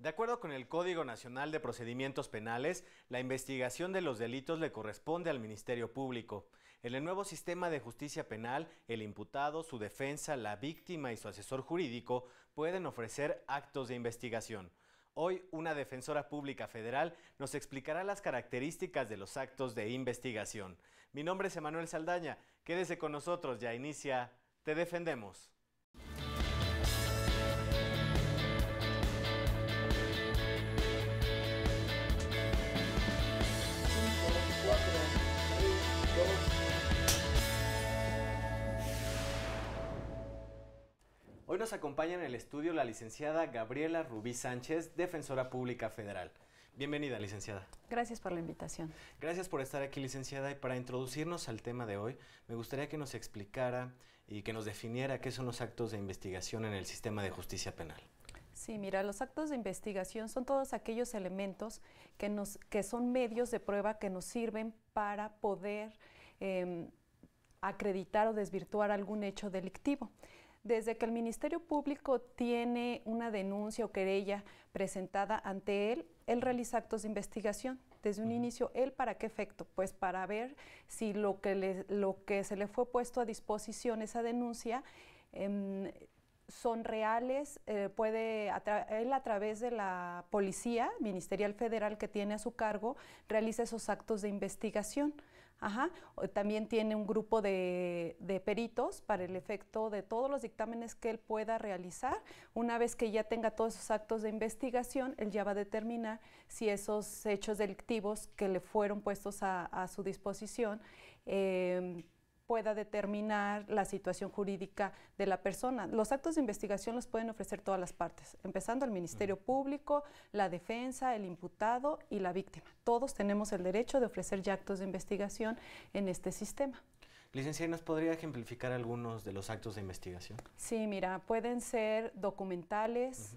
De acuerdo con el Código Nacional de Procedimientos Penales, la investigación de los delitos le corresponde al Ministerio Público. En el nuevo sistema de justicia penal, el imputado, su defensa, la víctima y su asesor jurídico pueden ofrecer actos de investigación. Hoy, una defensora pública federal nos explicará las características de los actos de investigación. Mi nombre es Emanuel Saldaña. Quédese con nosotros, ya inicia. Te defendemos. Hoy nos acompaña en el estudio la licenciada Gabriela Rubí Sánchez, defensora pública federal. Bienvenida, licenciada. Gracias por la invitación. Gracias por estar aquí, licenciada. Y para introducirnos al tema de hoy, me gustaría que nos explicara y que nos definiera qué son los actos de investigación en el sistema de justicia penal. Sí, mira, los actos de investigación son todos aquellos elementos que, son medios de prueba que nos sirven para poder em, acreditar o desvirtuar algún hecho delictivo. Desde que el Ministerio Público tiene una denuncia o querella presentada ante él, él realiza actos de investigación. Desde un inicio, ¿él para qué efecto? Pues para ver si lo que, lo que se le fue puesto a disposición, esa denuncia, em, son reales, eh, puede él a través de la policía ministerial federal que tiene a su cargo realiza esos actos de investigación. Ajá. También tiene un grupo de, peritos para el efecto de todos los dictámenes que él pueda realizar. Una vez que ya tenga todos esos actos de investigación, él ya va a determinar si esos hechos delictivos que le fueron puestos a, su disposición eh, pueda determinar la situación jurídica de la persona. Los actos de investigación los pueden ofrecer todas las partes, empezando el Ministerio Público, la defensa, el imputado y la víctima. Todos tenemos el derecho de ofrecer ya actos de investigación en este sistema. Licenciada, ¿nos podría ejemplificar algunos de los actos de investigación? Sí, mira, pueden ser documentales.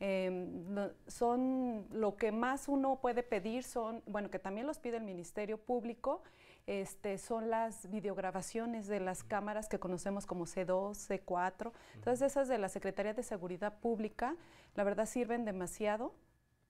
Em, son lo que más uno puede pedir son, bueno, que también los pide el Ministerio Público, este, son las videograbaciones de las cámaras que conocemos como C2, C4. Entonces esas de la Secretaría de Seguridad Pública, la verdad sirven demasiado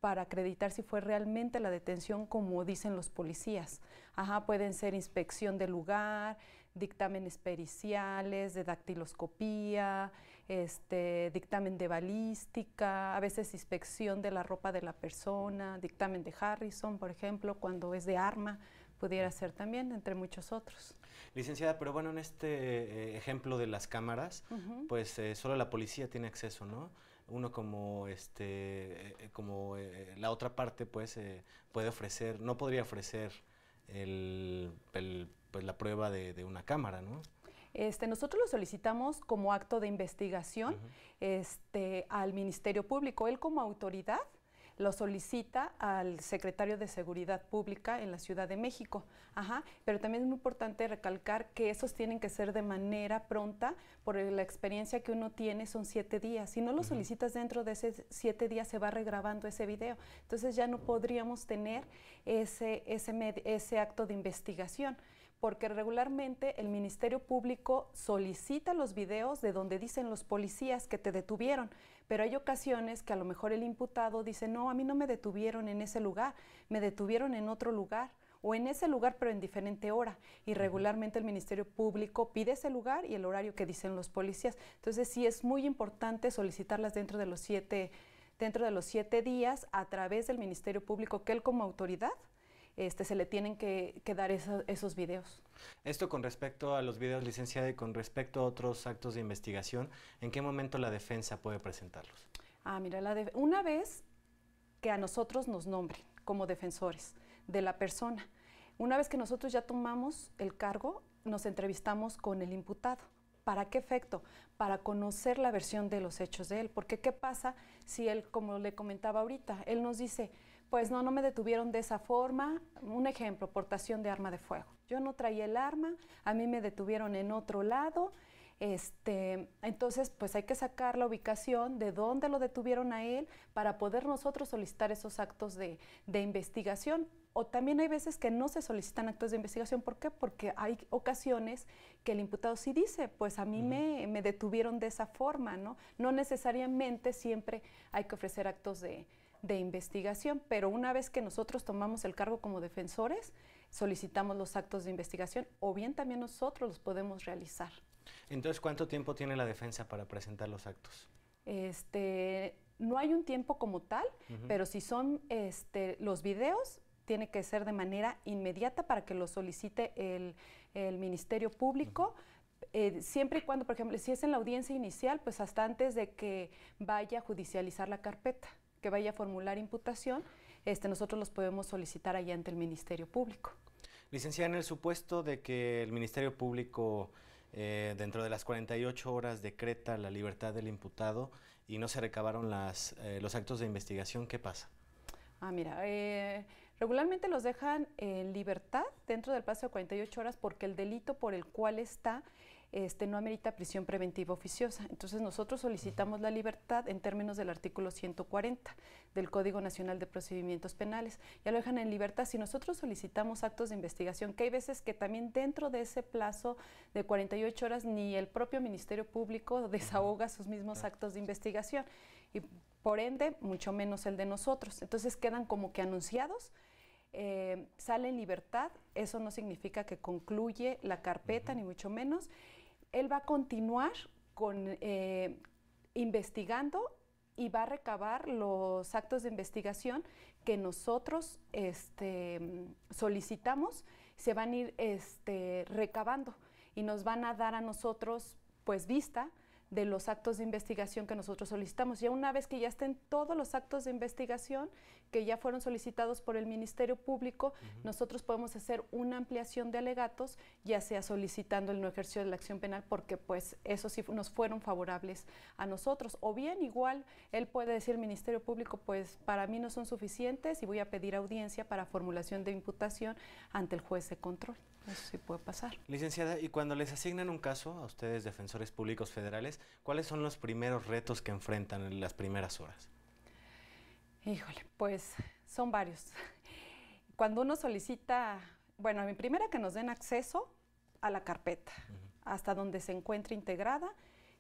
para acreditar si fue realmente la detención como dicen los policías. Ajá, pueden ser inspección de lugar, dictámenes periciales, de dactiloscopía, este, dictamen de balística, a veces inspección de la ropa de la persona, dictamen de Harrison, por ejemplo, cuando es de arma pudiera ser también, entre muchos otros. Licenciada, pero bueno, en este eh, ejemplo de las cámaras, pues eh, solo la policía tiene acceso, ¿no? Uno como, este, eh, como la otra parte, pues, puede ofrecer, no podría ofrecer el, pues, la prueba de, una cámara, ¿no? Este, nosotros lo solicitamos como acto de investigación este, al Ministerio Público. Él como autoridad lo solicita al secretario de Seguridad Pública en la Ciudad de México. Ajá, pero también es muy importante recalcar que esos tienen que ser de manera pronta, por la experiencia que uno tiene son siete días. Si no lo solicitas dentro de esos siete días, se va regrabando ese video. Entonces ya no podríamos tener ese, ese, ese acto de investigación porque regularmente el Ministerio Público solicita los videos de donde dicen los policías que te detuvieron, pero hay ocasiones que a lo mejor el imputado dice, no, a mí no me detuvieron en ese lugar, me detuvieron en otro lugar o en ese lugar pero en diferente hora. Y regularmente el Ministerio Público pide ese lugar y el horario que dicen los policías. Entonces sí es muy importante solicitarlas dentro de los siete, dentro de los siete días a través del Ministerio Público, que él como autoridad este, se le tienen que, dar esos videos. Esto con respecto a los videos, licenciada, y con respecto a otros actos de investigación, ¿en qué momento la defensa puede presentarlos? Ah, mira, una vez que a nosotros nos nombren como defensores de la persona, una vez que nosotros ya tomamos el cargo, nos entrevistamos con el imputado. ¿Para qué efecto? Para conocer la versión de los hechos de él. Porque ¿qué pasa si él, como le comentaba ahorita, él nos dice, pues no, no me detuvieron de esa forma. Un ejemplo, portación de arma de fuego. Yo no traía el arma, a mí me detuvieron en otro lado. Este, entonces, pues hay que sacar la ubicación de dónde lo detuvieron a él para poder nosotros solicitar esos actos de, investigación. O también hay veces que no se solicitan actos de investigación. ¿Por qué? Porque hay ocasiones que el imputado sí dice, pues a mí me, me, detuvieron de esa forma, ¿no? No necesariamente siempre hay que ofrecer actos de, de investigación, pero una vez que nosotros tomamos el cargo como defensores, solicitamos los actos de investigación o bien también nosotros los podemos realizar. Entonces, ¿cuánto tiempo tiene la defensa para presentar los actos? Este, no hay un tiempo como tal, pero si son este, los videos, tiene que ser de manera inmediata para que lo solicite el, Ministerio Público. Eh, siempre y cuando, por ejemplo, si es en la audiencia inicial, pues hasta antes de que vaya a judicializar la carpeta que vaya a formular imputación, este, nosotros los podemos solicitar allá ante el Ministerio Público. Licenciada, en el supuesto de que el Ministerio Público eh, dentro de las 48 horas decreta la libertad del imputado y no se recabaron las, eh, los actos de investigación, ¿qué pasa? Ah, mira, eh, regularmente los dejan en libertad dentro del plazo de 48 horas porque el delito por el cual está este, no amerita prisión preventiva oficiosa. Entonces nosotros solicitamos la libertad en términos del artículo 140 del Código Nacional de Procedimientos Penales. Ya lo dejan en libertad. Si nosotros solicitamos actos de investigación, que hay veces que también dentro de ese plazo de 48 horas ni el propio Ministerio Público desahoga sus mismos actos de investigación. Y por ende, mucho menos el de nosotros. Entonces quedan como que anunciados. Eh, sale en libertad, eso no significa que concluye la carpeta, ni mucho menos, él va a continuar con, eh, investigando y va a recabar los actos de investigación que nosotros este, solicitamos, se van a ir este, recabando y nos van a dar a nosotros pues vista de los actos de investigación que nosotros solicitamos. Ya una vez que ya estén todos los actos de investigación que ya fueron solicitados por el Ministerio Público, nosotros podemos hacer una ampliación de alegatos, ya sea solicitando el no ejercicio de la acción penal, porque pues eso sí nos fueron favorables a nosotros. O bien igual él puede decir Ministerio Público, pues para mí no son suficientes y voy a pedir audiencia para formulación de imputación ante el juez de control. Eso sí puede pasar. Licenciada, y cuando les asignan un caso a ustedes, defensores públicos federales, ¿cuáles son los primeros retos que enfrentan en las primeras horas? Híjole, pues son varios. Cuando uno solicita, bueno, mi primera que nos den acceso a la carpeta, hasta donde se encuentre integrada,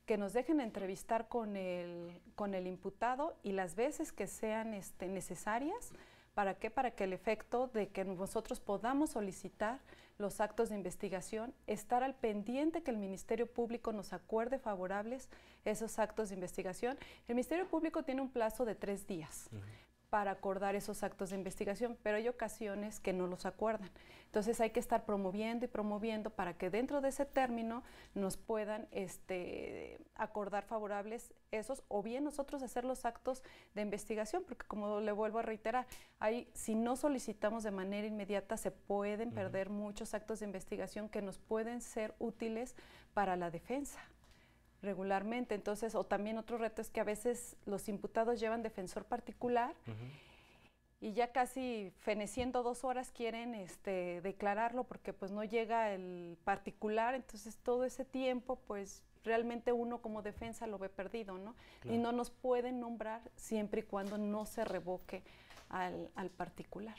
que nos dejen entrevistar con el, imputado y las veces que sean este, necesarias. ¿Para qué? Para que el efecto de que nosotros podamos solicitar los actos de investigación, estar al pendiente que el Ministerio Público nos acuerde favorables esos actos de investigación. El Ministerio Público tiene un plazo de tres días, para acordar esos actos de investigación, pero hay ocasiones que no los acuerdan. Entonces hay que estar promoviendo y promoviendo para que dentro de ese término nos puedan este, acordar favorables esos, o bien nosotros hacer los actos de investigación, porque como le vuelvo a reiterar, si no solicitamos de manera inmediata se pueden perder muchos actos de investigación que nos pueden ser útiles para la defensa regularmente. Entonces, o también otro reto es que a veces los imputados llevan defensor particular y ya casi feneciendo dos horas quieren este, declararlo porque pues no llega el particular. Entonces, todo ese tiempo pues realmente uno como defensa lo ve perdido, ¿no? Y no nos pueden nombrar siempre y cuando no se revoque al particular.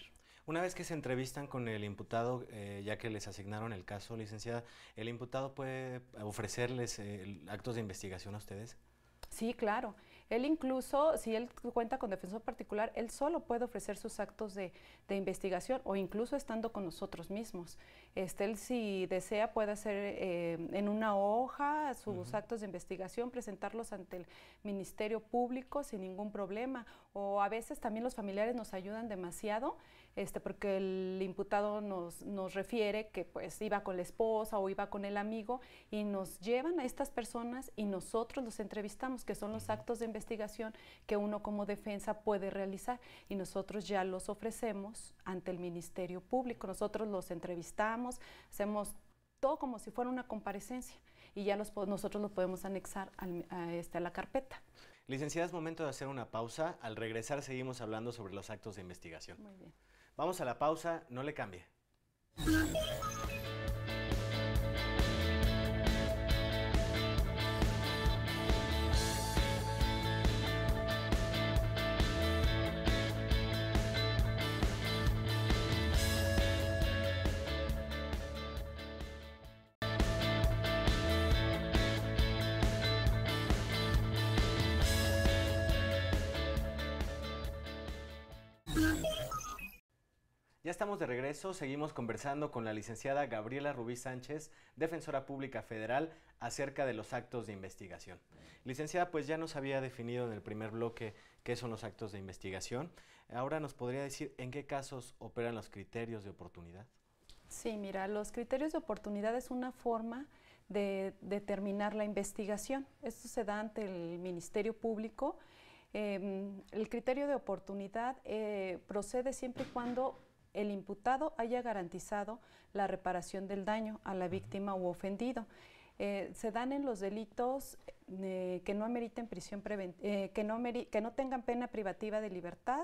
Una vez que se entrevistan con el imputado, eh, ya que les asignaron el caso, licenciada, ¿el imputado puede ofrecerles eh, actos de investigación a ustedes? Sí, claro. Él incluso, si él cuenta con defensor particular, él solo puede ofrecer sus actos de, investigación o incluso estando con nosotros mismos. Este, él si desea puede hacer eh, en una hoja sus actos de investigación, presentarlos ante el Ministerio Público sin ningún problema. O a veces también los familiares nos ayudan demasiado este, porque el imputado nos, refiere que pues iba con la esposa o iba con el amigo y nos llevan a estas personas y nosotros los entrevistamos, que son los actos de investigación que uno como defensa puede realizar y nosotros ya los ofrecemos ante el Ministerio Público. Nosotros los entrevistamos, hacemos todo como si fuera una comparecencia y ya nosotros los podemos anexar a, este, a la carpeta. Licenciada, es momento de hacer una pausa. Al regresar seguimos hablando sobre los actos de investigación. Muy bien. Vamos a la pausa, no le cambie. de regreso, seguimos conversando con la licenciada Gabriela Rubí Sánchez, defensora pública federal, acerca de los actos de investigación. Licenciada, pues ya nos había definido en el primer bloque qué son los actos de investigación. Ahora nos podría decir en qué casos operan los criterios de oportunidad. Sí, mira, los criterios de oportunidad es una forma de determinar la investigación. Esto se da ante el Ministerio Público. Em, el criterio de oportunidad eh, procede siempre y cuando el imputado haya garantizado la reparación del daño a la víctima u ofendido. Eh, se dan en los delitos eh, que no ameriten prisión eh, que, no tengan pena privativa de libertad,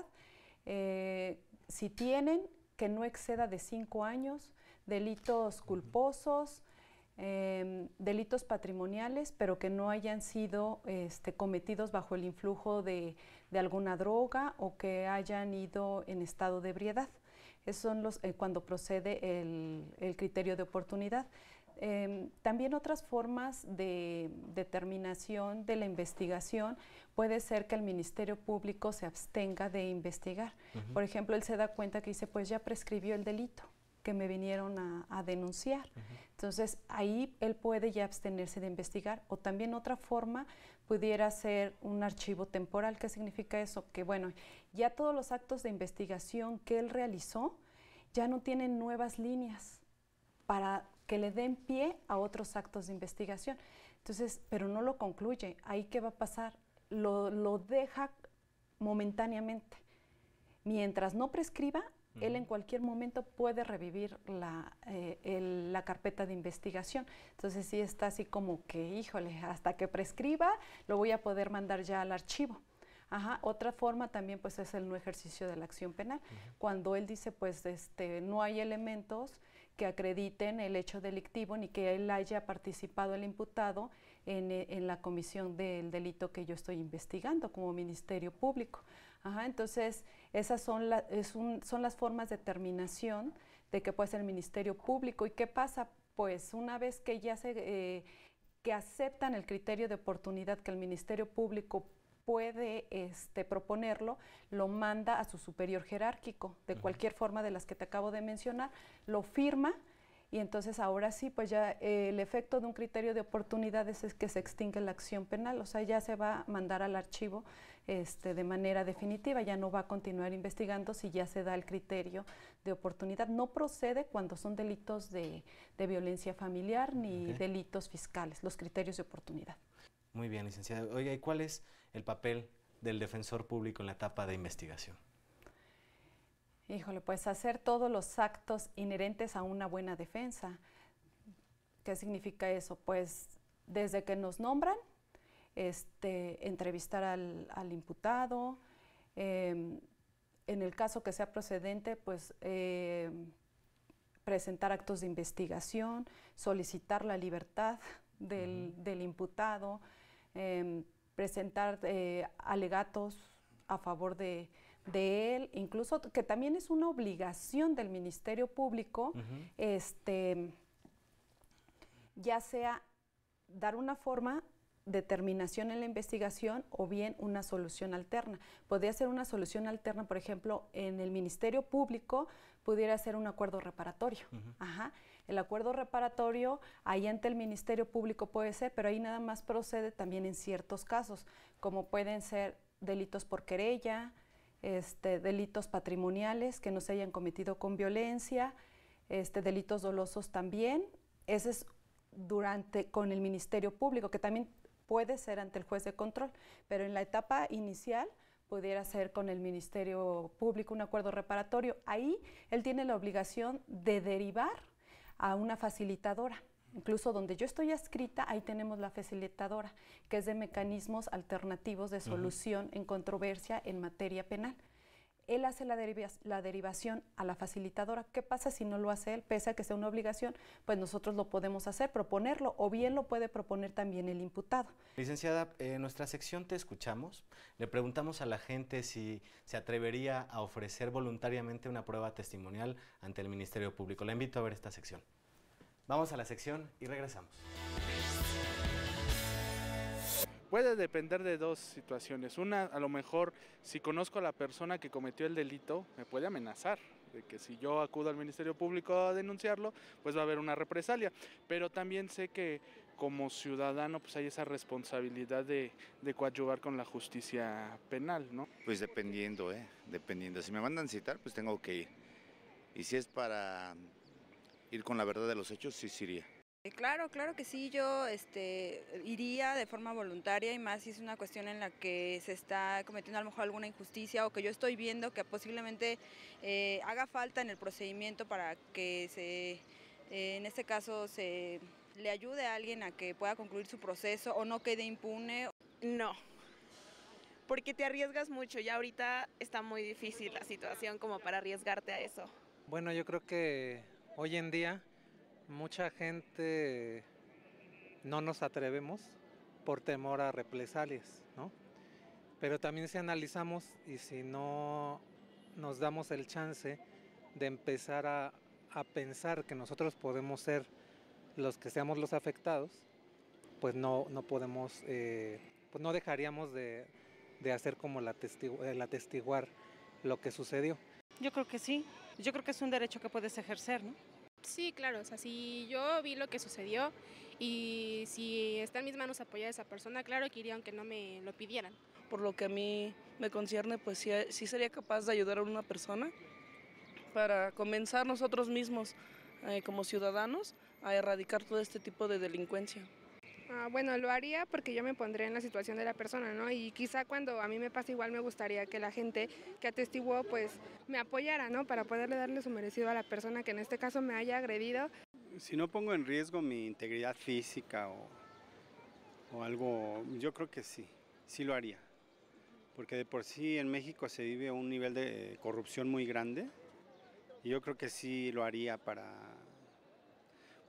si tienen, que no exceda de cinco años, delitos culposos, em, delitos patrimoniales, pero que no hayan sido este, cometidos bajo el influjo de de alguna droga o que hayan ido en estado de ebriedad. Esos son los, eh, cuando procede el, criterio de oportunidad. Em, también otras formas de determinación de la investigación puede ser que el Ministerio Público se abstenga de investigar. Por ejemplo, él se da cuenta que dice, pues ya prescribió el delito que me vinieron a, denunciar. Entonces ahí él puede ya abstenerse de investigar o también otra forma pudiera ser un archivo temporal. ¿Qué significa eso? Que bueno, ya todos los actos de investigación que él realizó ya no tienen nuevas líneas para que le den pie a otros actos de investigación. Entonces, pero no lo concluye. Ahí qué va a pasar? Lo, lo deja momentáneamente. Mientras no prescriba, él en cualquier momento puede revivir eh, la, carpeta de investigación. Entonces sí está así como que, híjole, hasta que prescriba lo voy a poder mandar ya al archivo. Ajá. Otra forma también pues es el no ejercicio de la acción penal. Cuando él dice pues este, no hay elementos que acrediten el hecho delictivo ni que él haya participado el imputado en, eh, en la comisión del delito que yo estoy investigando como Ministerio Público entonces, esas son, son las formas de terminación de que puede ser el Ministerio Público. ¿Y qué pasa? Pues una vez que ya se... Eh, que aceptan el criterio de oportunidad que el Ministerio Público puede este, proponerlo, lo manda a su superior jerárquico, de cualquier forma de las que te acabo de mencionar, lo firma y entonces ahora sí, pues ya eh, el efecto de un criterio de oportunidades es que se extingue la acción penal, o sea, ya se va a mandar al archivo este, de manera definitiva, ya no va a continuar investigando si ya se da el criterio de oportunidad. No procede cuando son delitos de, violencia familiar ni delitos fiscales, los criterios de oportunidad. Muy bien, licenciada. Oiga, ¿y cuál es el papel del defensor público en la etapa de investigación? Híjole, pues hacer todos los actos inherentes a una buena defensa. ¿Qué significa eso? Pues desde que nos nombran este, entrevistar al, imputado. Em, en el caso que sea procedente, pues em, presentar actos de investigación, solicitar la libertad del, imputado, em, presentar eh, alegatos a favor de, él, incluso que también es una obligación del Ministerio Público, este, ya sea dar una forma determinación en la investigación o bien una solución alterna. Podría ser una solución alterna, por ejemplo, en el Ministerio Público pudiera ser un acuerdo reparatorio. El acuerdo reparatorio ahí ante el Ministerio Público puede ser, pero ahí nada más procede también en ciertos casos, como pueden ser delitos por querella, este, delitos patrimoniales que no se hayan cometido con violencia, este, delitos dolosos también. Ese es durante con el Ministerio Público, que también puede ser ante el juez de control, pero en la etapa inicial pudiera ser con el Ministerio Público un acuerdo reparatorio. Ahí él tiene la obligación de derivar a una facilitadora. Incluso donde yo estoy adscrita, ahí tenemos la facilitadora, que es de mecanismos alternativos de solución en controversia en materia penal él hace la, derivación a la facilitadora. ¿Qué pasa si no lo hace él? Pese a que sea una obligación, pues nosotros lo podemos hacer, proponerlo, o bien lo puede proponer también el imputado. Licenciada, eh, en nuestra sección Te Escuchamos, le preguntamos a la gente si se atrevería a ofrecer voluntariamente una prueba testimonial ante el Ministerio Público. La invito a ver esta sección. Vamos a la sección y regresamos. Puede depender de dos situaciones. Una, a lo mejor, si conozco a la persona que cometió el delito, me puede amenazar de que si yo acudo al Ministerio Público a denunciarlo, pues va a haber una represalia. Pero también sé que como ciudadano, pues hay esa responsabilidad de, coadyuvar con la justicia penal, ¿no? Pues dependiendo, ¿eh? Dependiendo. Si me mandan citar, pues tengo que ir. Y si es para ir con la verdad de los hechos, sí, sí iría. Eh, claro, claro que sí, yo este, iría de forma voluntaria y más si es una cuestión en la que se está cometiendo a lo mejor alguna injusticia o que yo estoy viendo que posiblemente eh, haga falta en el procedimiento para que se, eh, en este caso se le ayude a alguien a que pueda concluir su proceso o no quede impune. No, porque te arriesgas mucho y ahorita está muy difícil la situación como para arriesgarte a eso. Bueno, yo creo que hoy en día mucha gente no nos atrevemos por temor a represalias, ¿no? Pero también si analizamos y si no nos damos el chance de empezar a, pensar que nosotros podemos ser los que seamos los afectados, pues no, podemos, eh, pues no dejaríamos de, de hacer como la, testigu la testiguar lo que sucedió. Yo creo que sí, yo creo que es un derecho que puedes ejercer, ¿no? Sí, claro, o sea, si yo vi lo que sucedió y si está en mis manos apoyar a esa persona, claro que iría aunque no me lo pidieran. Por lo que a mí me concierne, pues sí, sí sería capaz de ayudar a una persona para comenzar nosotros mismos eh, como ciudadanos a erradicar todo este tipo de delincuencia. Ah, bueno, lo haría porque yo me pondría en la situación de la persona, ¿no? Y quizá cuando a mí me pase igual me gustaría que la gente que atestiguó pues me apoyara, ¿no? Para poderle darle su merecido a la persona que en este caso me haya agredido. Si no pongo en riesgo mi integridad física o algo, yo creo que sí, sí lo haría. Porque de por sí en México se vive un nivel de corrupción muy grande y yo creo que sí lo haría para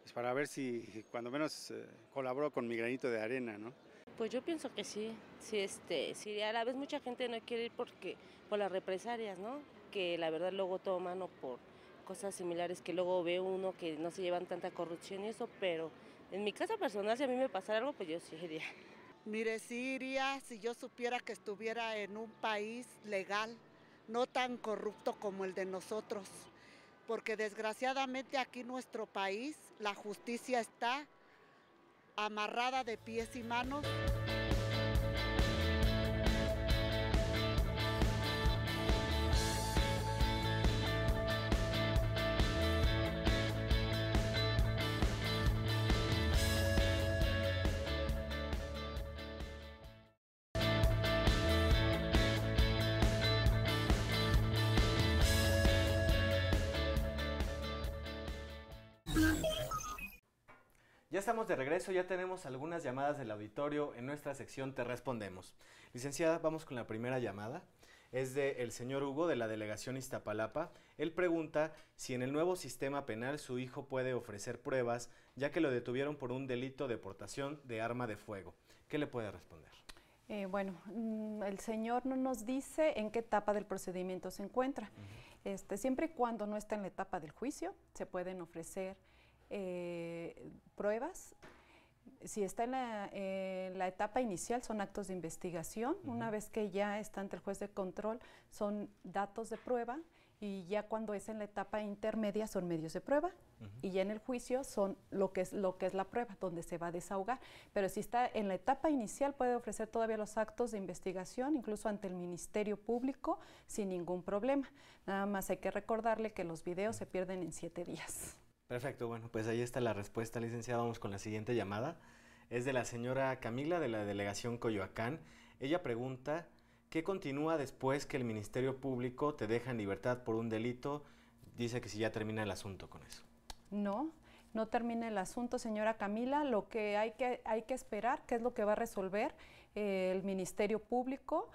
pues para ver si cuando menos eh, colaboró con mi granito de arena, ¿no? Pues yo pienso que sí, sí, este, sí, a la vez mucha gente no quiere ir porque, por las represalias, ¿no? Que la verdad luego toman o por cosas similares que luego ve uno que no se llevan tanta corrupción y eso, pero en mi casa personal si a mí me pasara algo, pues yo sí iría. Mire, sí iría si yo supiera que estuviera en un país legal, no tan corrupto como el de nosotros porque desgraciadamente aquí en nuestro país la justicia está amarrada de pies y manos. de regreso, ya tenemos algunas llamadas del auditorio en nuestra sección Te Respondemos. Licenciada, vamos con la primera llamada. Es de el señor Hugo de la delegación Iztapalapa. Él pregunta si en el nuevo sistema penal su hijo puede ofrecer pruebas, ya que lo detuvieron por un delito de portación de arma de fuego. ¿Qué le puede responder? Eh, bueno, mm, el señor no nos dice en qué etapa del procedimiento se encuentra. este, siempre y cuando no está en la etapa del juicio, se pueden ofrecer eh, pruebas. Si está en eh, la, etapa inicial, son actos de investigación. Una vez que ya está ante el juez de control, son datos de prueba. Y ya cuando es en la etapa intermedia, son medios de prueba. Y ya en el juicio, son lo que, es, lo que es la prueba, donde se va a desahogar. Pero si está en la etapa inicial, puede ofrecer todavía los actos de investigación, incluso ante el Ministerio Público, sin ningún problema. Nada más hay que recordarle que los videos se pierden en siete días. Perfecto, bueno, pues ahí está la respuesta, licenciado. Vamos con la siguiente llamada. Es de la señora Camila de la delegación Coyoacán. Ella pregunta, ¿qué continúa después que el Ministerio Público te deja en libertad por un delito? Dice que si ya termina el asunto con eso. No, no termina el asunto, señora Camila. Lo que hay que, hay que esperar, qué es lo que va a resolver eh, el Ministerio Público.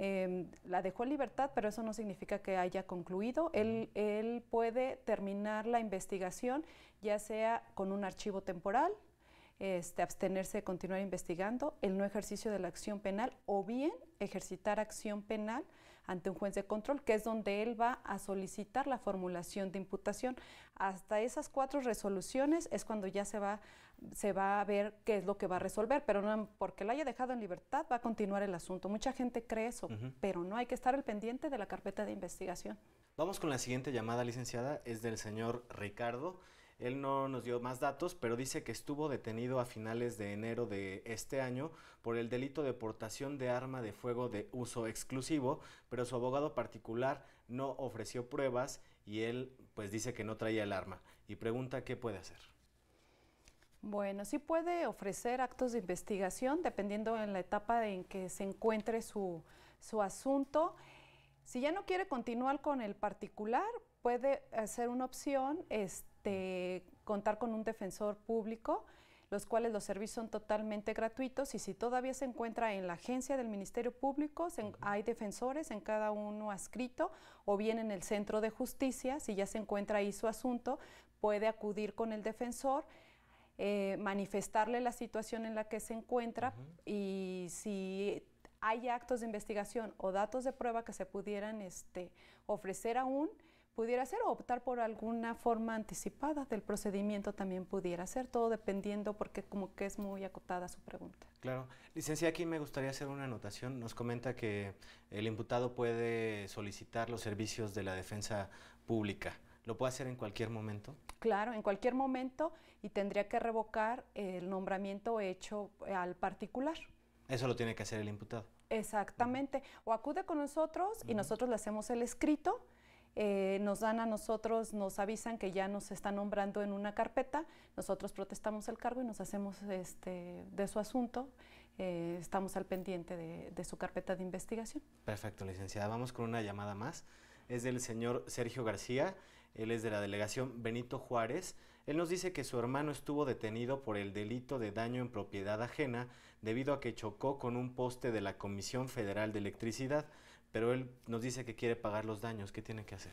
Em, la dejó en libertad, pero eso no significa que haya concluido. Él, puede terminar la investigación ya sea con un archivo temporal, este, abstenerse de continuar investigando, el no ejercicio de la acción penal o bien ejercitar acción penal ante un juez de control, que es donde él va a solicitar la formulación de imputación. Hasta esas cuatro resoluciones es cuando ya se va, se va a ver qué es lo que va a resolver, pero no porque lo haya dejado en libertad va a continuar el asunto. Mucha gente cree eso, pero no hay que estar al pendiente de la carpeta de investigación. Vamos con la siguiente llamada, licenciada, es del señor Ricardo. Él no nos dio más datos, pero dice que estuvo detenido a finales de enero de este año por el delito de portación de arma de fuego de uso exclusivo, pero su abogado particular no ofreció pruebas y él pues dice que no traía el arma y pregunta qué puede hacer. Bueno, sí puede ofrecer actos de investigación dependiendo en la etapa en que se encuentre su, asunto. Si ya no quiere continuar con el particular, puede hacer una opción este, contar con un defensor público, los cuales los servicios son totalmente gratuitos y si todavía se encuentra en la agencia del Ministerio Público, hay defensores en cada uno adscrito o bien en el Centro de Justicia, si ya se encuentra ahí su asunto, puede acudir con el defensor. Eh, manifestarle la situación en la que se encuentra y si hay actos de investigación o datos de prueba que se pudieran este, ofrecer aún, pudiera ser o optar por alguna forma anticipada del procedimiento también pudiera ser, todo dependiendo porque como que es muy acotada su pregunta. Claro. Licenciada, aquí me gustaría hacer una anotación. Nos comenta que el imputado puede solicitar los servicios de la defensa pública. ¿Lo puede hacer en cualquier momento? Claro, en cualquier momento y tendría que revocar el nombramiento hecho eh, al particular. Eso lo tiene que hacer el imputado. Exactamente. O acude con nosotros y nosotros le hacemos el escrito eh, nos dan a nosotros, nos avisan que ya nos está nombrando en una carpeta, nosotros protestamos el cargo y nos hacemos este, de su asunto, eh, estamos al pendiente de, de su carpeta de investigación. Perfecto, licenciada. Vamos con una llamada más es del señor Sergio García, él es de la delegación Benito Juárez. Él nos dice que su hermano estuvo detenido por el delito de daño en propiedad ajena debido a que chocó con un poste de la Comisión Federal de Electricidad pero él nos dice que quiere pagar los daños. ¿Qué tiene que hacer?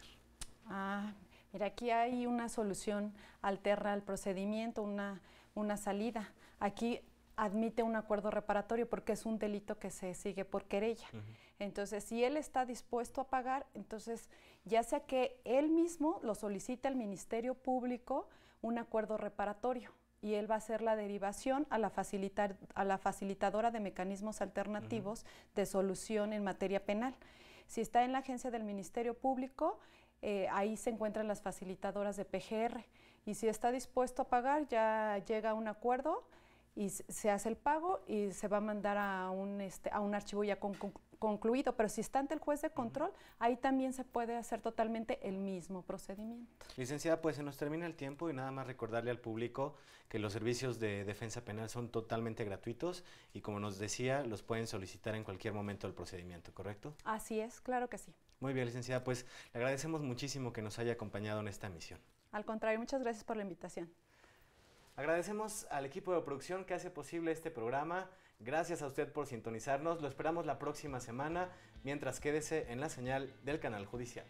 Ah, mira, aquí hay una solución alterna al procedimiento, una, una salida. Aquí admite un acuerdo reparatorio porque es un delito que se sigue por querella. Entonces, si él está dispuesto a pagar, entonces ya sea que él mismo lo solicite al Ministerio Público un acuerdo reparatorio y él va a hacer la derivación a la, a la facilitadora de mecanismos alternativos de solución en materia penal. Si está en la agencia del Ministerio Público, eh, ahí se encuentran las facilitadoras de PGR y si está dispuesto a pagar ya llega a un acuerdo y se hace el pago y se va a mandar a un, este, a un archivo ya con, con, concluido, pero si está ante el juez de control, ahí también se puede hacer totalmente el mismo procedimiento. Licenciada, pues se nos termina el tiempo y nada más recordarle al público que los servicios de defensa penal son totalmente gratuitos y como nos decía, los pueden solicitar en cualquier momento del procedimiento, ¿correcto? Así es, claro que sí. Muy bien, licenciada, pues le agradecemos muchísimo que nos haya acompañado en esta misión. Al contrario, muchas gracias por la invitación. Agradecemos al equipo de producción que hace posible este programa Gracias a usted por sintonizarnos, lo esperamos la próxima semana, mientras quédese en la señal del canal judicial.